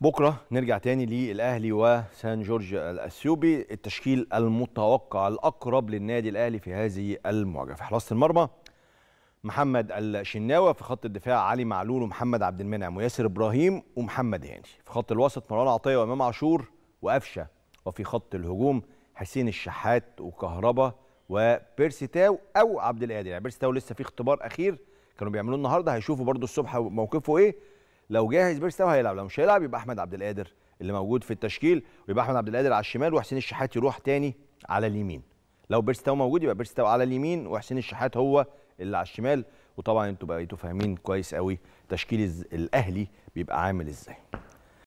بكره نرجع تاني للاهلي وسان جورج الاثيوبي التشكيل المتوقع الاقرب للنادي الاهلي في هذه المواجهه في حراسه المرمى محمد الشناوي في خط الدفاع علي معلول ومحمد عبد المنعم وياسر ابراهيم ومحمد هاني في خط الوسط مروان عطيه وامام عاشور وقفشه وفي خط الهجوم حسين الشحات وكهربا وبيرسي تاو او عبد القادر يعني بيرسي تاو لسه في اختبار اخير كانوا بيعملوه النهارده هيشوفوا برده الصبح موقفه ايه لو جاهز تاو هيلعب لو مش هيلعب يبقى احمد عبد القادر اللي موجود في التشكيل ويبقى احمد عبد القادر على الشمال وحسين الشحات يروح تاني على اليمين لو تاو موجود يبقى تاو على اليمين وحسين الشحات هو اللي على الشمال وطبعا انتوا بقيتوا فاهمين كويس قوي تشكيل الاهلي بيبقى عامل ازاي